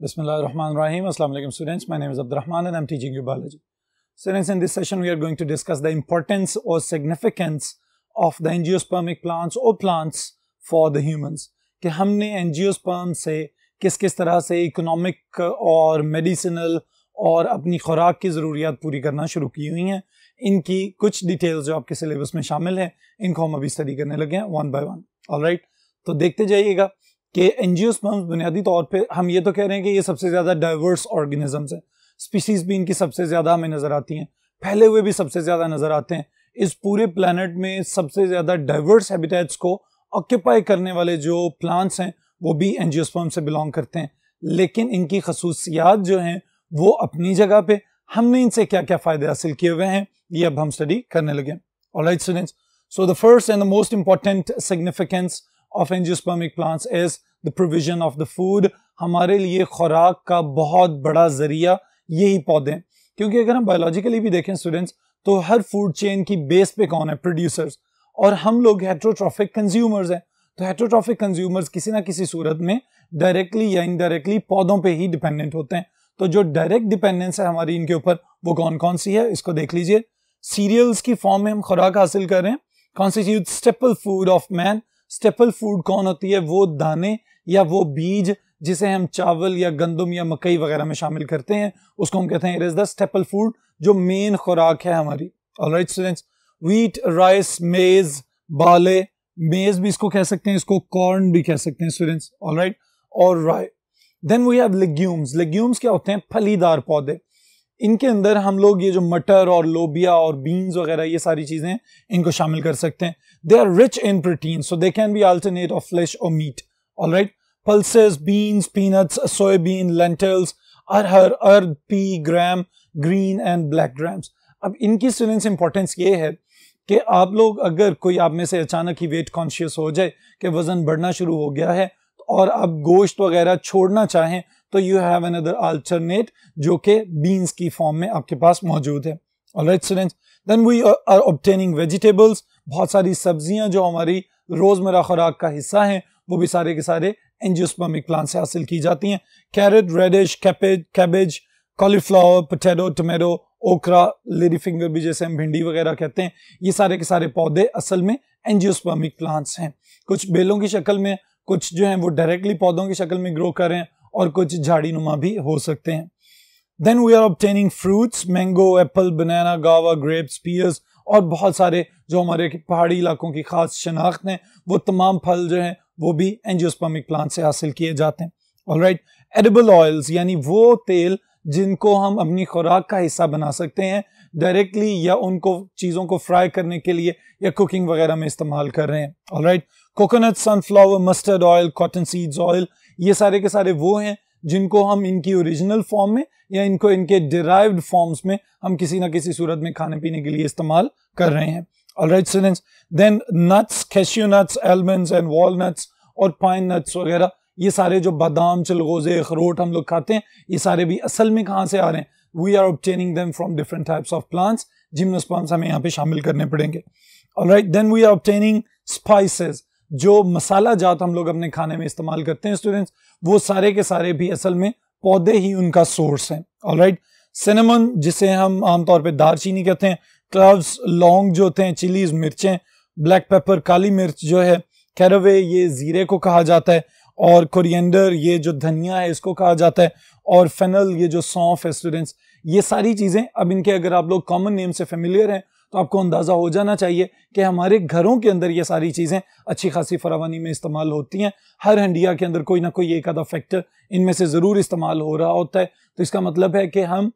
Bismillahirrahmanirrahim. Assalamu alaikum students. My name is Abdurrahman and I'm teaching you biology. Students, in this session we are going to discuss the importance or significance of the angiospermic plants or plants for the humans. कि हमने angiosperm से किस किस तरह से economic और medicinal और अपनी खुराक की ज़रूरियात पूरी करना शुरू की हुई हैं इनकी कुछ डिटेल्स जो आपके सिलेबस में शामिल हैं इनको हम अभी स्टडी करने लगे हैं one by one all right तो देखते जाइएगा कि जी बुनियादी तौर पर हम ये तो कह रहे हैं कि ये सबसे ज़्यादा डाइवर्स ऑर्गेनिजम्स हैं स्पीसीज भी इनकी सबसे ज़्यादा हमें नज़र आती हैं फैले हुए भी सबसे ज़्यादा नज़र आते हैं इस पूरे प्लानट में सबसे ज़्यादा डाइवर्स हैबिटेट्स को ऑक्यूपाई करने वाले जो प्लांट्स हैं वो भी एन से बिलोंग करते हैं लेकिन इनकी खसूसियात जो हैं वो अपनी जगह पे हमने इनसे क्या क्या फ़ायदे हासिल किए हुए हैं ये अब हम स्टडी करने लगे all right students so the first and the most important significance of angiospermic plants is the provision of the food हमारे लिए खुराक का बहुत बड़ा जरिया यही पौधे हैं क्योंकि अगर हम बायोलॉजिकली भी देखें स्टूडेंट्स तो हर फूड चेन की बेस पे कौन है प्रोड्यूसर्स और हम लोग हेट्रोट्रॉफिक कंज्यूमर्स हैं तो हेट्रोट्रॉफिक कंज्यूमर्स किसी ना किसी सूरत में डायरेक्टली या इनडायरेक्टली पौधों पे ही डिपेंडेंट होते हैं तो जो डायरेक्ट डिपेंडेंस है हमारी इनके ऊपर वो कौन कौन सी है इसको देख लीजिए सीरियल्स की फॉर्म में हम खुराक हासिल कर रहे हैं constitute staple food of man staple food कौन होती है वो दाने या वो बीज जिसे हम चावल या गंदम या मकई वगैरह में शामिल करते हैं उसको हम कहते हैं it is the staple food जो मेन खुराक है हमारी ऑलराइट स्टूडेंट्स व्हीट राइस मेज बाले मेज भी इसको कह सकते हैं इसको कॉर्न भी कह सकते हैं students all right all right then we have legumes legumes क्या होते हैं फलीदार पौधे इनके अंदर हम लोग ये जो मटर और लोबिया और बीन्स वगैरह ये सारी चीज़ें इनको शामिल कर सकते हैं they are rich in protein so they can be alternate of flesh और meat all right pulses beans peanuts soybean lentils arhar urad pea gram green and black grams अब इनकी स्टूडेंट्स इंपॉर्टेंस ये है कि आप लोग अगर कोई आप में से अचानक ही वेट कॉन्शियस हो जाए कि वज़न बढ़ना शुरू हो गया है और आप गोश्त वगैरह छोड़ना चाहें तो यू हैव अनदर अल्टरनेट जो कि बीन्स की फॉर्म में आपके पास मौजूद है alright students then we are obtaining vegetables बहुत सारी सब्जियां जो हमारी रोजमर्रा खुराक का हिस्सा हैं वो भी सारे के सारे एंजियोस्पर्मिक प्लांट से हासिल की जाती हैं carrot radish cabbage cabbage cauliflower potato tomato okra lady finger भी जैसे हम भिंडी वगैरह कहते हैं ये सारे के सारे पौधे असल में एंजियोस्पर्मिक प्लांट्स हैं कुछ बेलों की शक्ल में कुछ जो हैं वो डायरेक्टली पौधों की शक्ल में ग्रो कर रहे हैं और कुछ झाड़ी नुमा भी हो सकते हैं then we are obtaining fruits mango apple banana guava grapes piers और बहुत सारे जो हमारे पहाड़ी इलाकों की खास शनाख्त हैं वो तमाम फल जो हैं वो भी एनजियोस्पर्मिक प्लांट से हासिल किए जाते हैं ऑल राइट एडिबल ऑयल्स यानी वो तेल जिनको हम अपनी खुराक का हिस्सा बना सकते हैं डायरेक्टली या उनको चीज़ों को फ्राई करने के लिए या कुकिंग वगैरह में इस्तेमाल कर रहे हैं all right coconut sunflower mustard oil cotton seeds oil ये सारे के सारे वो हैं जिनको हम इनकी ओरिजिनल फॉर्म में या इनको इनके डिराइव्ड फॉर्म्स में हम किसी ना किसी सूरत में खाने पीने के लिए इस्तेमाल कर रहे हैं all right students then nuts cashew nuts almonds and walnuts और पाइन नट्स वगैरह ये सारे जो बादाम चलगोजे अखरोट हम लोग खाते हैं ये सारे भी असल में कहाँ से आ रहे हैं we are obtaining them from different types of plants gymnosperms हमें यहाँ पे शामिल करने पड़ेंगे all right then we are obtaining spices जो मसाला जात हम लोग अपने खाने में इस्तेमाल करते हैं स्टूडेंट्स वो सारे के सारे भी असल में पौधे ही उनका सोर्स हैं ऑलराइट सिनेमन जिसे हम आमतौर पर दारचीनी कहते हैं क्लव्स लौंग जो होते हैं चिलीज मिर्चें ब्लैक पेपर काली मिर्च जो है कैरवे ये जीरे को कहा जाता है और कोरिएंडर ये जो धनिया है इसको कहा जाता है और फेनल ये जो सौंफ है स्टूडेंट्स ये सारी चीज़ें अब इनके अगर आप लोग कॉमन नेम से फेमिलियर हैं तो आपको अंदाज़ा हो जाना चाहिए कि हमारे घरों के अंदर ये सारी चीज़ें अच्छी खासी फरावानी में इस्तेमाल होती हैं हर हंडिया के अंदर कोई ना कोई एक आधा फैक्टर इनमें से ज़रूर इस्तेमाल हो रहा होता है तो इसका मतलब है कि हम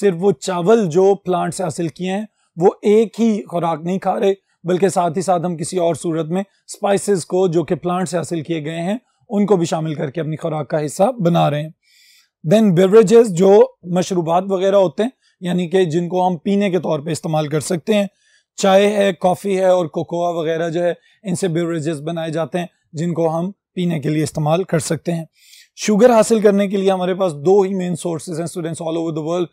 सिर्फ वो चावल जो प्लांट से हासिल किए हैं वो एक ही खुराक नहीं खा रहे बल्कि साथ ही साथ हम किसी और सूरत में स्पाइसेस को जो कि प्लांट से हासिल किए गए हैं उनको भी शामिल करके अपनी खुराक का हिस्सा बना रहे हैं देन बेवरेजेस जो मशरूबात वगैरह होते हैं यानी कि जिनको हम पीने के तौर पे इस्तेमाल कर सकते हैं चाय है कॉफ़ी है और कोकोआ वगैरह जो है इनसे बेवरेजेस बनाए जाते हैं जिनको हम पीने के लिए इस्तेमाल कर सकते हैं शुगर हासिल करने के लिए हमारे पास दो ही मेन सोर्सेज हैं students all over the world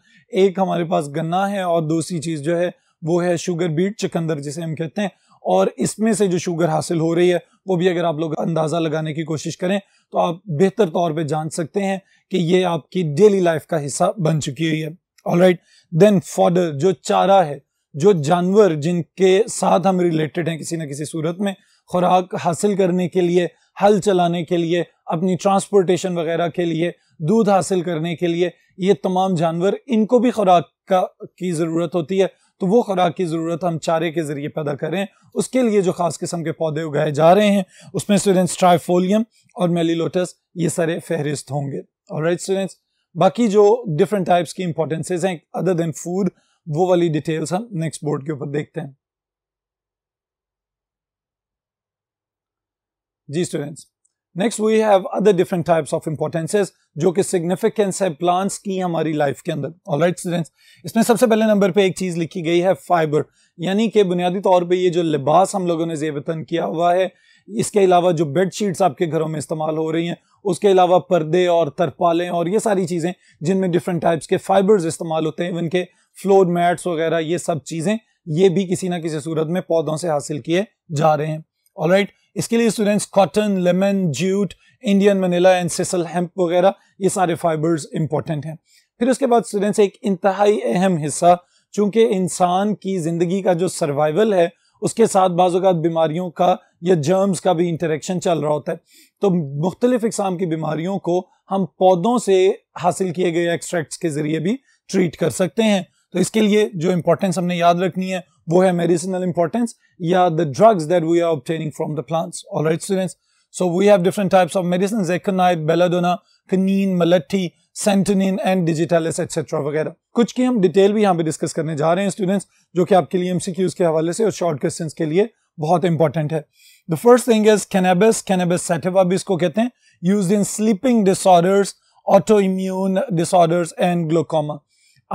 एक हमारे पास गन्ना है और दूसरी चीज़ जो है वो है शुगर बीट चकंदर जिसे हम कहते हैं और इसमें से जो शुगर हासिल हो रही है वो भी अगर आप लोग अंदाज़ा लगाने की कोशिश करें तो आप बेहतर तौर पे जान सकते हैं कि ये आपकी डेली लाइफ का हिस्सा बन चुकी है ऑल राइट देन फॉडर जो चारा है जो जानवर जिनके साथ हम रिलेटेड हैं किसी न किसी सूरत में खुराक हासिल करने के लिए हल चलाने के लिए अपनी ट्रांसपोर्टेशन वगैरह के लिए दूध हासिल करने के लिए ये तमाम जानवर इनको भी खुराक का की ज़रूरत होती है तो वो खुराक की ज़रूरत हम चारे के ज़रिए पैदा करें उसके लिए जो ख़ास किस्म के पौधे उगाए जा रहे हैं उसमें स्टूडेंट्स ट्राइफोलियम और मेलीलोटस ये सारे फहरिस्त होंगे और राइट स्टूडेंट्स बाकी जो डिफरेंट टाइप्स की इंपॉर्टेंसेज हैं अदर देन फूड वो वाली डिटेल्स हम नेक्स्ट बोर्ड के ऊपर देखते हैं जी students next we have other different types of importances जो कि सिग्निफिकेंस है प्लांट्स की हमारी लाइफ के अंदर ऑलराइट स्टूडेंट्स इसमें सबसे पहले नंबर पे एक चीज लिखी गई है फाइबर यानी कि बुनियादी तौर पे ये जो लिबास हम लोगों ने जेबतन किया हुआ है इसके अलावा जो बेडशीट्स आपके घरों में इस्तेमाल हो रही हैं उसके अलावा पर्दे और तरपालें और ये सारी चीज़ें जिनमें डिफरेंट टाइप्स के फाइबर्स इस्तेमाल होते हैं इवन के फ्लोर मैट्स वगैरह ये सब चीज़ें ये भी किसी ना किसी सूरत में पौधों से हासिल किए जा रहे हैं ऑल right. इसके लिए students cotton lemon jute Indian Manila and sisal hemp वगैरह ये सारे फाइबर्स इंपॉर्टेंट हैं फिर उसके बाद स्टूडेंट्स एक इंतहाई अहम हिस्सा चूंकि इंसान की ज़िंदगी का जो सर्वाइवल है उसके साथ बाज़ात बीमारियों का या जर्म्स का भी इंटरेक्शन चल रहा होता है तो मुख्तलिफ़ इकसाम की बीमारियों को हम पौधों से हासिल किए गए एक्सट्रैक्ट्स के ज़रिए भी ट्रीट कर सकते हैं तो इसके लिए जो इम्पोर्टेंस हमने याद रखनी है वो है मेडिसिनल इम्पोर्टेंस या the drugs that we are obtaining from the plants all right students so we have different types of medicine जेकनाइट belladonna quinine mulethi santonin and digitalis etcetera वगैरह कुछ की हम डिटेल भी यहाँ पे डिस्कस करने जा रहे हैं स्टूडेंट्स जो कि आपके लिए एमसीक्यूज के हवाले से और शॉर्ट क्वेश्चंस के लिए बहुत इंपॉर्टेंट है the first thing is cannabis cannabis sativa भी इसको कहते हैं use in sleeping disorders autoimmune disorders and glaucoma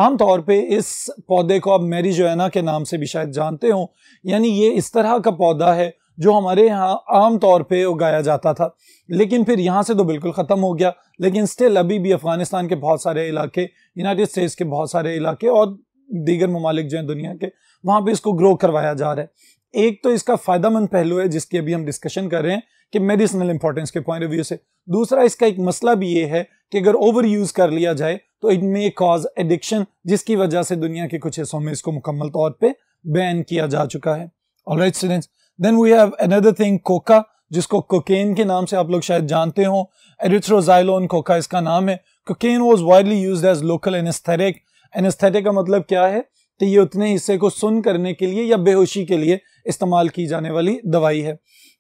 आमतौर पे इस पौधे को आप मेरी जोना के नाम से भी शायद जानते हो यानी ये इस तरह का पौधा है जो हमारे यहाँ आम तौर पे उगाया जाता था लेकिन फिर यहाँ से तो बिल्कुल ख़त्म हो गया लेकिन स्टिल अभी भी अफ़गानिस्तान के बहुत सारे इलाके यूनाइटेड स्टेट्स के बहुत सारे इलाके और दीगर ममालिक जो हैं दुनिया के वहाँ पर इसको ग्रो करवाया जा रहा है एक तो इसका मंद पहलू है जिसकी अभी हम डिस्कशन कर रहे हैं कि मेडिसिनल इंपॉर्टेंस के पॉइंट ऑफ व्यू से दूसरा इसका एक मसला भी ये है कि अगर ओवर यूज़ कर लिया जाए तो इट मे कॉज एडिक्शन जिसकी वजह से दुनिया के कुछ हिस्सों में इसको मुकम्मल तौर पर बैन किया जा चुका है alright students then we have another thing coca जिसको कोकेन के नाम से आप लोग शायद जानते हो एरिथ्रोजाइलोन कोका इसका नाम है cocaine was widely use as local anaesthetic anaesthetic का मतलब क्या है कि ये उतने हिस्से को सुन करने के लिए या बेहोशी के लिए इस्तेमाल की जाने वाली दवाई है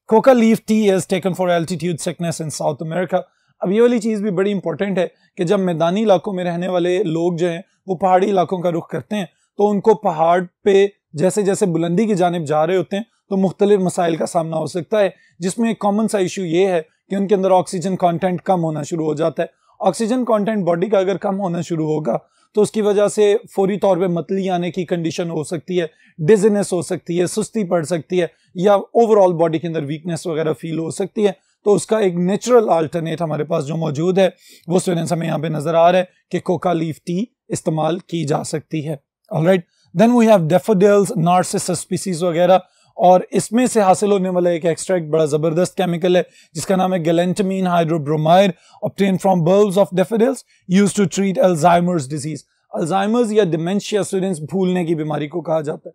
coca leaf tea is taken for altitude sickness in South America अब ये वाली चीज़ भी बड़ी इंपॉर्टेंट है कि जब मैदानी इलाकों में रहने वाले लोग जो हैं वो पहाड़ी इलाकों का रुख करते हैं तो उनको पहाड़ पे जैसे जैसे बुलंदी की जानब जा रहे होते हैं तो मुख्तलिफ मसाइल का सामना हो सकता है जिसमें एक कॉमन सा इशू ये है कि उनके अंदर ऑक्सीजन कॉन्टेंट कम होना शुरू हो जाता है ऑक्सीजन कॉन्टेंट बॉडी का अगर कम होना शुरू होगा तो उसकी वजह से फौरी तौर पे मतली आने की कंडीशन हो सकती है डिजीनेस हो सकती है सुस्ती पड़ सकती है या ओवरऑल बॉडी के अंदर वीकनेस वगैरह फील हो सकती है तो उसका एक नेचुरल आल्टरनेट हमारे पास जो मौजूद है वो स्टूडेंट्स हमें यहाँ पे नजर आ रहा है कि कोका लीफ टी इस्तेमाल की जा सकती है alright then we have daffodils narcissus species वगैरह और इसमें से हासिल होने वाला एक एक्सट्रैक्ट बड़ा ज़बरदस्त केमिकल है जिसका नाम है galantamine hydrobromide obtain from bulbs of daffodils use to treat Alzheimer's disease Alzheimer's या डिमेंशिया स्टूडेंट्स भूलने की बीमारी को कहा जाता है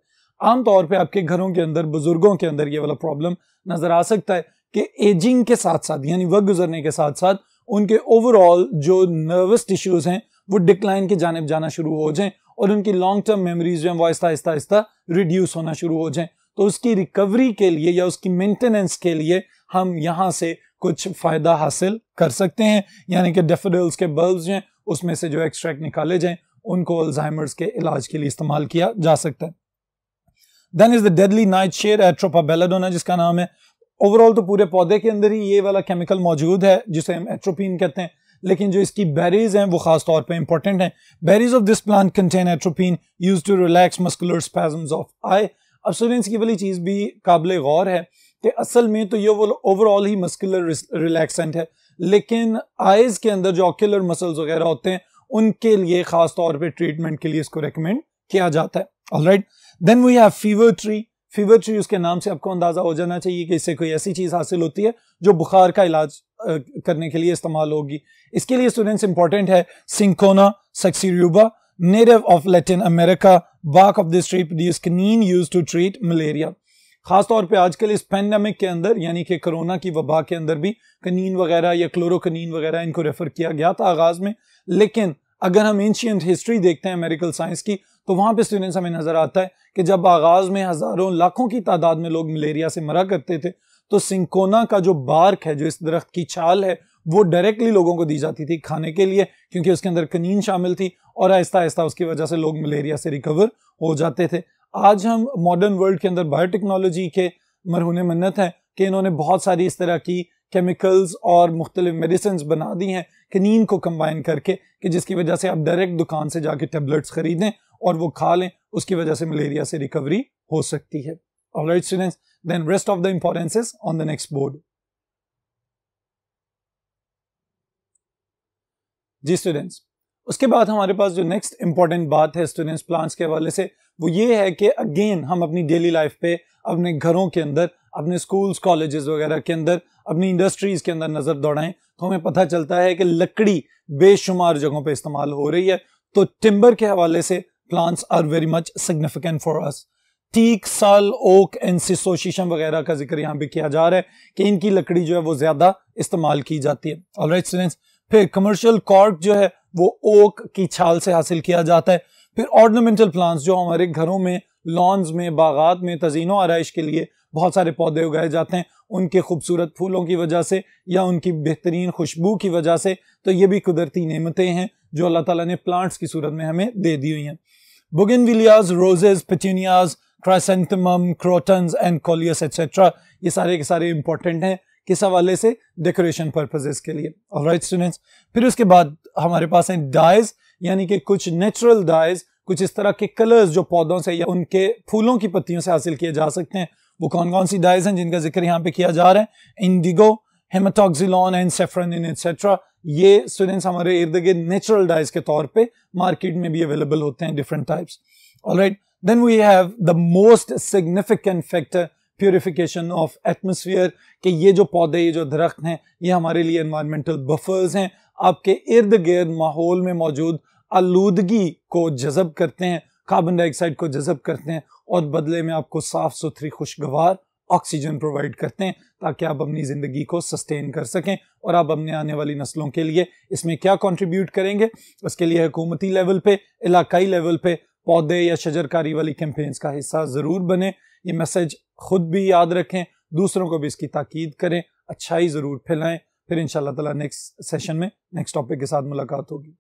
आमतौर पर आपके घरों के अंदर बुजुर्गों के अंदर ये वाला प्रॉब्लम नज़र आ सकता है कि एजिंग के साथ साथ यानी वक्त गुजरने के साथ साथ उनके ओवरऑल जो नर्वस टिश्यूज़ हैं वो डिक्लाइन की जानब जाना शुरू हो जाएं और उनकी लॉन्ग टर्म मेमोरीज जो हैं वो आहिस्ता आहिस्ता आहिस्ता रिड्यूस होना शुरू हो जाएं तो उसकी रिकवरी के लिए या उसकी मेंटेनेंस के लिए हम यहाँ से कुछ फ़ायदा हासिल कर सकते हैं यानी कि डेफोडिल्स के बल्ब जो हैं उसमें से जो एक्सट्रैक्ट निकाले जाए उनको अल्जाइमर्स के इलाज के लिए इस्तेमाल किया जा सकता है then is the deadly nightshade belladonna जिसका नाम है ओवरऑल तो पूरे पौधे के अंदर ही ये वाला केमिकल मौजूद है जिसे हम एट्रोपिन कहते हैं लेकिन जो इसकी बेरीज हैं वो खास तौर पे इंपॉर्टेंट हैं berries of this plant contain atropine use to relax muscular spasms of eye असुरेंस की वाली चीज़ भी काबिल गौर है कि असल में तो ये वो ओवरऑल ही मस्कुलर रिलैक्सेंट है लेकिन आइज़ के अंदर जो ऑक्यूलर मसल्स वगैरह होते हैं उनके लिए ख़ास तौर पे ट्रीटमेंट के लिए इसको रेकमेंड किया जाता है alright then we have fever tree fever tree उसके नाम से आपको अंदाज़ा हो जाना चाहिए कि इससे कोई ऐसी चीज़ हासिल होती है जो बुखार का इलाज करने के लिए इस्तेमाल होगी इसके लिए स्टूडेंट्स इंपॉर्टेंट है cinchona succirubra native of Latin America bark of this tree produce quinine use to treat malaria खासतौर पे आजकल इस पेंडेमिक के अंदर यानी कि कोरोना की वबा के अंदर भी कनीन वगैरह या क्लोरोकनीन वगैरह इनको रेफर किया गया था आगाज में लेकिन अगर हम एंशियंट हिस्ट्री देखते हैं मेडिकल साइंस की तो वहाँ पे स्टूडेंट्स हमें नज़र आता है कि जब आगाज़ में हज़ारों लाखों की तादाद में लोग मलेरिया से मरा करते थे तो सिंकोना का जो बार्क है जो इस दरख्त की छाल है वो डायरेक्टली लोगों को दी जाती थी खाने के लिए क्योंकि उसके अंदर कनीन शामिल थी और आहिस्ता आहिस्ता उसकी वजह से लोग मलेरिया से रिकवर हो जाते थे आज हम मॉडर्न वर्ल्ड के अंदर बायोटेक्नोलॉजी के मरहून मन्नत हैं कि इन्होंने बहुत सारी इस तरह की केमिकल्स और मुख्तलिफ मेडिसिन बना दी हैं कनीन को कम्बाइन करके कि जिसकी वजह से आप डायरेक्ट दुकान से जाके टेबलेट्स ख़रीदें और वो खा लें उसकी वजह से मलेरिया से रिकवरी हो सकती है right students then rest of the importances on the next board जी स्टूडेंट्स उसके बाद हमारे पास जो नेक्स्ट इंपॉर्टेंट बात है स्टूडेंट्स प्लांट्स के हवाले से वो ये है कि अगेन हम अपनी डेली लाइफ पे अपने घरों के अंदर अपने स्कूल्स कॉलेजेस वगैरह के अंदर अपनी इंडस्ट्रीज के अंदर नज़र दौड़ाएं तो हमें पता चलता है कि लकड़ी बेशुमार जगहों पे इस्तेमाल हो रही है तो टिम्बर के हवाले से plants are very much significant for us teak sal oak and sheesham वगैरह का जिक्र यहाँ पे किया जा रहा है कि इनकी लकड़ी जो है वो ज़्यादा इस्तेमाल की जाती है ऑलराइट स्टूडेंट्स right, फिर कमर्शियल कॉर्क जो है वो ओक की छाल से हासिल किया जाता है फिर ऑर्नामेंटल प्लांट्स जो हमारे घरों में लॉन्स में बागात में तजीनों आरइश के लिए बहुत सारे पौधे उगाए जाते हैं उनके खूबसूरत फूलों की वजह से या उनकी बेहतरीन खुशबू की वजह से तो ये भी कुदरती नमतें हैं जो अल्लाह ताला ने प्लांट्स की सूरत में हमें दे दी हुई हैं bougainvilleas roses petunias chrysanthemum crotons and coleus etcetera ये सारे के सारे इंपॉर्टेंट हैं किस हवाले से डेकोरेशन पर्पजेज के लिए और राइट स्टूडेंट्स फिर उसके बाद हमारे पास हैं डाइज यानी कि कुछ नेचुरल डाइज कुछ इस तरह के कलर्स जो पौधों से या उनके फूलों की पत्तियों से हासिल किए जा सकते हैं वो कौन कौन सी डाइज हैं जिनका जिक्र यहाँ पे किया जा रहा है indigo haematoxylin and safranin etcetera ये स्टूडेंट्स हमारे इर्द गिर्द नेचुरल डाइज के तौर पे मार्केट में भी अवेलेबल होते हैं different types alright then we have the most significant factor purification of atmosphere कि ये जो पौधे ये जो दरख्त हैं ये हमारे लिए इन्वायरमेंटल बफर्स हैं आपके इर्द गिर्द माहौल में मौजूद आलूदगी को जजब करते हैं कार्बन डाइऑक्साइड को जजब करते हैं और बदले में आपको साफ़ सुथरी खुशगवार ऑक्सीजन प्रोवाइड करते हैं ताकि आप अपनी ज़िंदगी को सस्टेन कर सकें और आप अपने आने वाली नस्लों के लिए इसमें क्या कंट्रीब्यूट करेंगे उसके लिए हुकूमती लेवल पे इलाकाई लेवल पे पौधे या शजरकारी वाली कैंपेन्स का हिस्सा ज़रूर बने ये मैसेज खुद भी याद रखें दूसरों को भी इसकी ताकीद करें अच्छाई ज़रूर फैलाएं फिर इन ताला नेक्स्ट सेशन में नेक्स्ट टॉपिक के साथ मुलाकात होगी